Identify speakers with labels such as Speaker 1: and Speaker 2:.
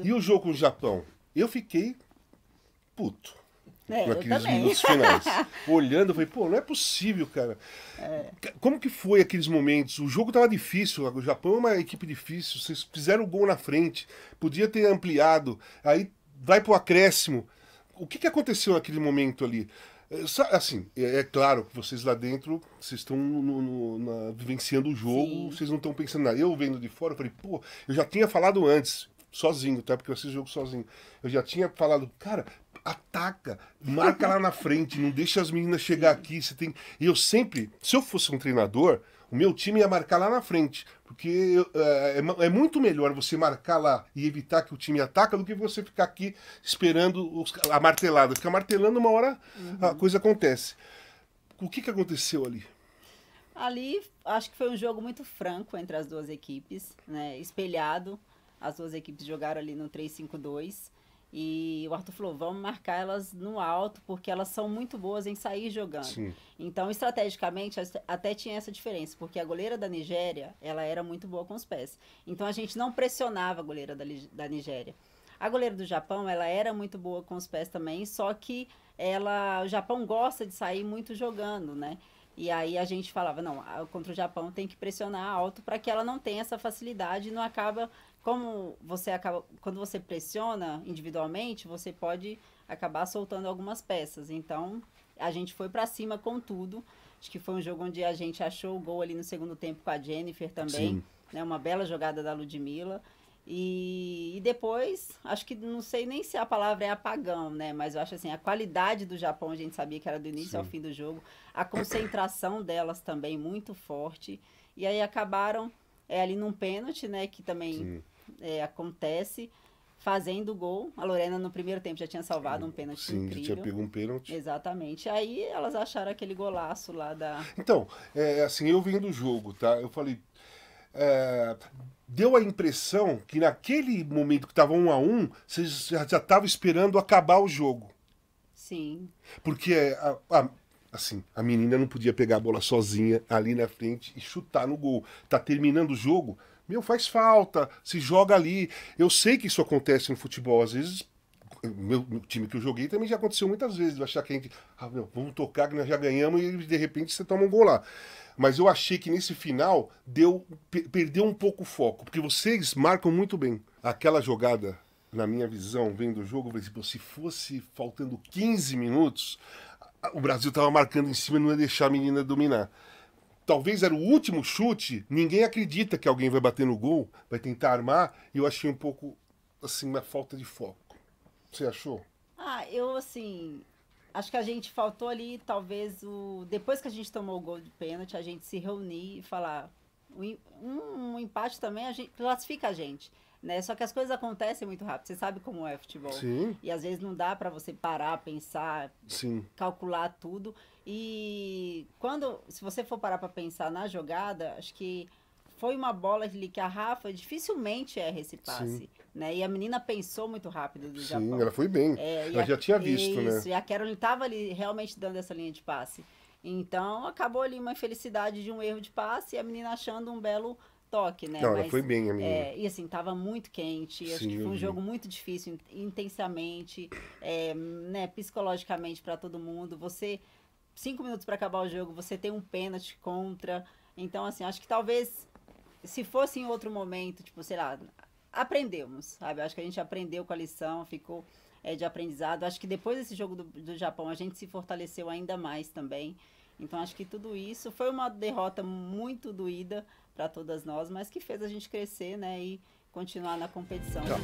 Speaker 1: E o jogo com o Japão? Eu fiquei puto.
Speaker 2: É, naqueles minutos finais.
Speaker 1: Olhando, eu falei, pô, não é possível, cara. É. Como que foi aqueles momentos? O jogo tava difícil, o Japão é uma equipe difícil, vocês fizeram o gol na frente, podia ter ampliado, aí vai pro acréscimo. O que que aconteceu naquele momento ali? É, assim, é, é claro que vocês lá dentro, vocês estão no, no, na, vivenciando o jogo, Sim. vocês não estão pensando nada. Eu vendo de fora, eu falei, pô, eu já tinha falado antes, sozinho, tá? Porque eu assisto o jogo sozinho. Eu já tinha falado, cara, ataca, marca lá na frente, não deixa as meninas chegar aqui. Você tem. E eu sempre, se eu fosse um treinador, o meu time ia marcar lá na frente. Porque eh, é, é muito melhor você marcar lá e evitar que o time ataca do que você ficar aqui esperando os, a martelada. Ficar martelando, uma hora uhum. a coisa acontece. O que, que aconteceu ali?
Speaker 2: Ali, acho que foi um jogo muito franco entre as duas equipes, né? Espelhado. As duas equipes jogaram ali no 3-5-2. E o Arthur falou: vamos marcar elas no alto, porque elas são muito boas em sair jogando. Sim. Então, estrategicamente, até tinha essa diferença, porque a goleira da Nigéria, ela era muito boa com os pés. Então, a gente não pressionava a goleira da, da Nigéria. A goleira do Japão, ela era muito boa com os pés também, só que ela, o Japão gosta de sair muito jogando, né? E aí a gente falava, não, contra o Japão tem que pressionar alto para que ela não tenha essa facilidade e não acaba como você acaba quando você pressiona individualmente, você pode acabar soltando algumas peças. Então, a gente foi para cima com tudo. Acho que foi um jogo onde a gente achou o gol ali no segundo tempo com a Jennifer também, né? Uma bela jogada da Ludmilla. E, e, depois, acho que não sei nem se a palavra é apagão, né? Mas eu acho assim, a qualidade do Japão, a gente sabia que era do início Sim. ao fim do jogo, a concentração delas também muito forte. E aí acabaram é ali num pênalti, né? Que também é, acontece. Fazendo o gol, a Lorena no primeiro tempo já tinha salvado um pênalti Sim, incrível. já tinha pego um pênalti. Exatamente. Aí elas acharam aquele golaço lá da.
Speaker 1: Então, é, assim, eu vendo o jogo, tá? Eu falei. É, deu a impressão que naquele momento que estava um a um, vocês já estavam esperando acabar o jogo. Sim. Porque é, a, a, assim, a menina não podia pegar a bola sozinha ali na frente e chutar no gol. Tá terminando o jogo, meu, faz falta, se joga ali. Eu sei que isso acontece no futebol, às vezes. Meu, meu time que eu joguei também já aconteceu muitas vezes, eu achar que a gente, ah, meu, vamos tocar que nós já ganhamos e de repente você toma um gol lá. Mas eu achei que nesse final deu perdeu um pouco o foco, porque vocês marcam muito bem. Aquela jogada na minha visão, vendo o jogo, assim, se fosse faltando 15 minutos, o Brasil estava marcando em cima e não ia deixar a menina dominar. Talvez era o último chute, ninguém acredita que alguém vai bater no gol, vai tentar armar, e eu achei um pouco, assim, uma falta de foco. Você achou?
Speaker 2: Ah, eu, assim, acho que a gente faltou ali, talvez, o depois que a gente tomou o gol de pênalti, a gente se reunir e falar. Um, um empate também a gente, classifica a gente né? Só que as coisas acontecem muito rápido. Você sabe como é futebol. Sim. E às vezes não dá para você parar, pensar, Sim. calcular tudo. E quando, se você for parar para pensar na jogada, acho que foi uma bola ali que a Rafa dificilmente erra esse passe, Sim. né? E a menina pensou muito rápido do Sim, Japão. Ela foi bem. É, ela a, já tinha visto, isso, né? Isso, e a Carol estava ali realmente dando essa linha de passe. Então acabou ali uma infelicidade de um erro de passe e a menina achando um belo toque, né? Não, Mas, foi bem, amiga. É, e assim, tava muito quente. Sim, acho que foi um jogo muito difícil, intensamente, é, né, psicologicamente para todo mundo. Você, cinco minutos para acabar o jogo, você tem um pênalti contra. Então, assim, acho que talvez se fosse em outro momento, tipo, sei lá, aprendemos, sabe? Acho que a gente aprendeu com a lição, ficou é, de aprendizado. Acho que depois desse jogo do, do Japão, a gente se fortaleceu ainda mais também. Então acho que tudo isso foi uma derrota muito doída para todas nós, mas que fez a gente crescer, né, e continuar na competição. Tchau. Tá.